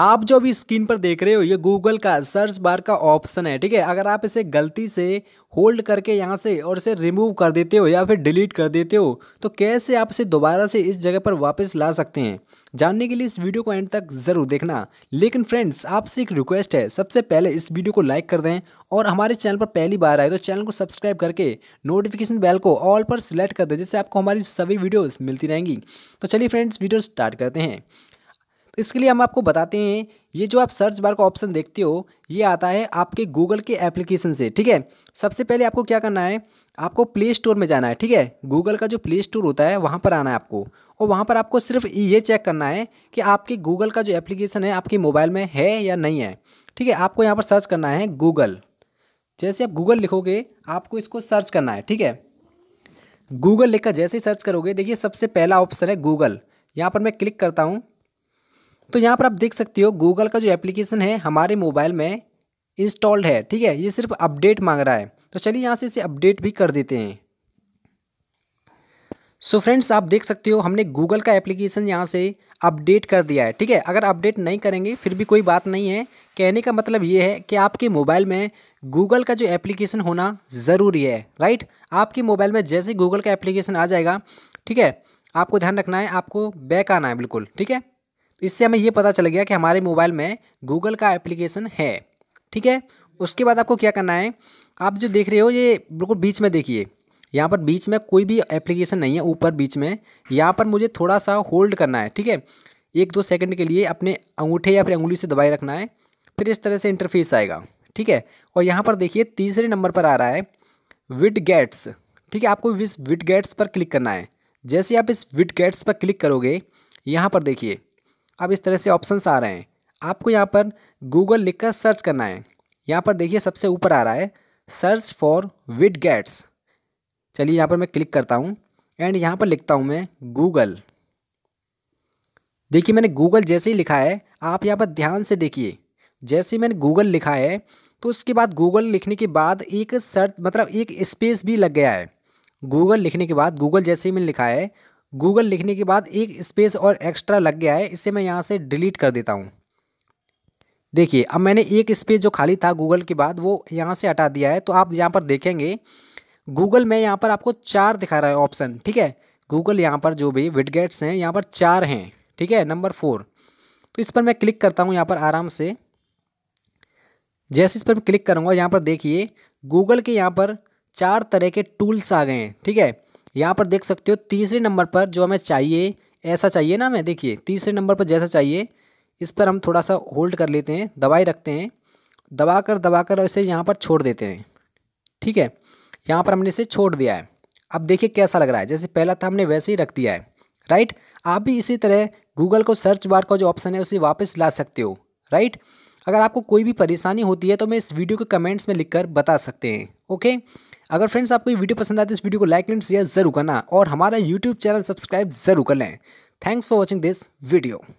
आप जो अभी स्क्रीन पर देख रहे हो ये गूगल का सर्च बार का ऑप्शन है ठीक है अगर आप इसे गलती से होल्ड करके यहाँ से और इसे रिमूव कर देते हो या फिर डिलीट कर देते हो तो कैसे आप इसे दोबारा से इस जगह पर वापस ला सकते हैं जानने के लिए इस वीडियो को एंड तक ज़रूर देखना लेकिन फ्रेंड्स आपसे एक रिक्वेस्ट है सबसे पहले इस वीडियो को लाइक कर दें और हमारे चैनल पर पहली बार आए तो चैनल को सब्सक्राइब करके नोटिफिकेशन बेल को ऑल पर सिलेक्ट कर दें जिससे आपको हमारी सभी वीडियोज़ मिलती रहेंगी तो चलिए फ्रेंड्स वीडियो स्टार्ट करते हैं तो इसके लिए हम आपको बताते हैं ये जो आप सर्च बार का ऑप्शन देखते हो ये आता है आपके गूगल के एप्लीकेशन से ठीक है सबसे पहले आपको क्या करना है आपको प्ले स्टोर में जाना है ठीक है गूगल का जो प्ले स्टोर होता है वहाँ पर आना है आपको और वहाँ पर आपको सिर्फ ये चेक करना है कि आपके गूगल का जो एप्लीकेशन है आपके मोबाइल में है या नहीं है ठीक है आपको यहाँ पर सर्च करना है गूगल जैसे आप गूगल लिखोगे आपको इसको सर्च करना है ठीक है गूगल लिखकर जैसे ही सर्च करोगे देखिए सबसे पहला ऑप्शन है गूगल यहाँ पर मैं क्लिक करता हूँ तो यहाँ पर आप देख सकते हो गूगल का जो एप्लीकेशन है हमारे मोबाइल में इंस्टॉल्ड है ठीक है ये सिर्फ अपडेट मांग रहा है तो चलिए यहाँ से इसे अपडेट भी कर देते हैं सो so फ्रेंड्स आप देख सकते हो हमने गूगल का एप्लीकेशन यहाँ से अपडेट कर दिया है ठीक है अगर अपडेट नहीं करेंगे फिर भी कोई बात नहीं है कहने का मतलब ये है कि आपके मोबाइल में गूगल का जो एप्लीकेशन होना ज़रूरी है राइट आपके मोबाइल में जैसे गूगल का एप्लीकेशन आ जाएगा ठीक है आपको ध्यान रखना है आपको बैक आना है बिल्कुल ठीक है इससे हमें ये पता चल गया कि हमारे मोबाइल में गूगल का एप्लीकेशन है ठीक है उसके बाद आपको क्या करना है आप जो देख रहे हो ये बिल्कुल बीच में देखिए यहाँ पर बीच में कोई भी एप्लीकेशन नहीं है ऊपर बीच में यहाँ पर मुझे थोड़ा सा होल्ड करना है ठीक है एक दो सेकंड के लिए अपने अंगूठे या फिर अंगुली से दबाए रखना है फिर इस तरह से इंटरफेस आएगा ठीक है और यहाँ पर देखिए तीसरे नंबर पर आ रहा है विड गेट्स ठीक है आपको इस विड गेट्स पर क्लिक करना है जैसे आप इस विड गेट्स पर क्लिक करोगे यहाँ पर देखिए अब इस तरह से ऑप्शंस आ रहे हैं आपको यहाँ पर गूगल लिखकर सर्च करना है यहाँ पर देखिए सबसे ऊपर आ रहा है सर्च फॉर विड गैट्स चलिए यहाँ पर मैं क्लिक करता हूँ एंड यहाँ पर लिखता हूँ मैं गूगल देखिए मैंने गूगल जैसे ही लिखा है आप यहाँ पर ध्यान से देखिए जैसे ही मैंने गूगल लिखा है तो उसके बाद गूगल लिखने के बाद एक सर्च मतलब एक स्पेस भी लग गया है गूगल लिखने के बाद गूगल जैसे ही मैंने लिखा है गूगल लिखने के बाद एक स्पेस और एक्स्ट्रा लग गया है इसे मैं यहाँ से डिलीट कर देता हूँ देखिए अब मैंने एक स्पेस जो खाली था गूगल के बाद वो यहाँ से हटा दिया है तो आप यहाँ पर देखेंगे गूगल में यहाँ पर आपको चार दिखा रहा है ऑप्शन ठीक है गूगल यहाँ पर जो भी विडगेट्स हैं यहाँ पर चार हैं ठीक है नंबर फोर तो इस पर मैं क्लिक करता हूँ यहाँ पर आराम से जैसे इस पर मैं क्लिक करूँगा यहाँ पर देखिए गूगल के यहाँ पर चार तरह के टूल्स आ गए हैं ठीक है यहाँ पर देख सकते हो तीसरे नंबर पर जो हमें चाहिए ऐसा चाहिए ना हमें देखिए तीसरे नंबर पर जैसा चाहिए इस पर हम थोड़ा सा होल्ड कर लेते हैं दवाई रखते हैं दबा कर दबा कर इसे यहाँ पर छोड़ देते हैं ठीक है यहाँ पर हमने इसे छोड़ दिया है अब देखिए कैसा लग रहा है जैसे पहला था हमने वैसे ही रख दिया है राइट आप भी इसी तरह गूगल को सर्च बार का जो ऑप्शन है उसे वापस ला सकते हो राइट अगर आपको कोई भी परेशानी होती है तो मैं इस वीडियो के कमेंट्स में लिखकर बता सकते हैं ओके अगर फ्रेंड्स आपको ये वीडियो पसंद आए है तो इस वीडियो को लाइक एंड शेयर जरूर करना और हमारा यूट्यूब चैनल सब्सक्राइब जरूर कर लें thanks for watching this video